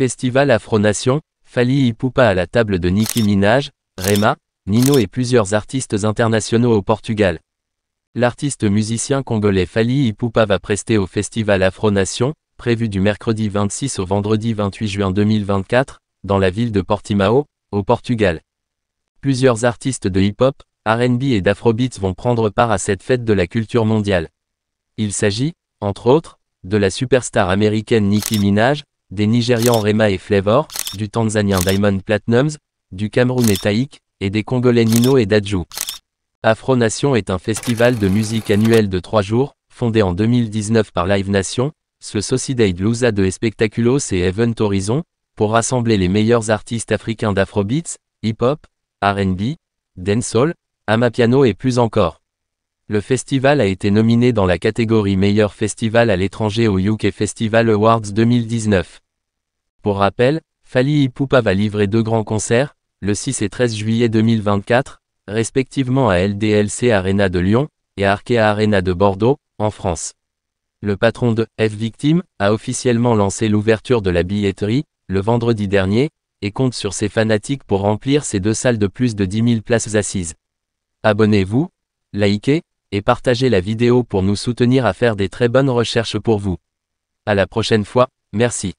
Festival Afro-Nation, Fali Ipupa à la table de Nicki Minaj, Rema, Nino et plusieurs artistes internationaux au Portugal. L'artiste musicien congolais Fali Ipupa va prester au Festival Afro-Nation, prévu du mercredi 26 au vendredi 28 juin 2024, dans la ville de Portimao, au Portugal. Plusieurs artistes de hip-hop, RB et d'afrobeats vont prendre part à cette fête de la culture mondiale. Il s'agit, entre autres, de la superstar américaine Nicki Minaj, des Nigérians Rema et Flavor, du Tanzanien Diamond Platinums, du et Taïk, et des Congolais Nino et D'Adju. Afro Nation est un festival de musique annuel de trois jours, fondé en 2019 par Live Nation, ce Sociedade Lusa de Espectaculos et Event Horizon, pour rassembler les meilleurs artistes africains d'afrobeats, hip-hop, R&B, dancehall, amapiano et plus encore. Le festival a été nominé dans la catégorie meilleur festival à l'étranger au UK Festival Awards 2019. Pour rappel, Fali Ipupa va livrer deux grands concerts, le 6 et 13 juillet 2024, respectivement à LDLC Arena de Lyon et à Arkea Arena de Bordeaux, en France. Le patron de F Victime a officiellement lancé l'ouverture de la billetterie, le vendredi dernier, et compte sur ses fanatiques pour remplir ces deux salles de plus de 10 000 places assises. Abonnez-vous, likez, et partagez la vidéo pour nous soutenir à faire des très bonnes recherches pour vous. À la prochaine fois, merci.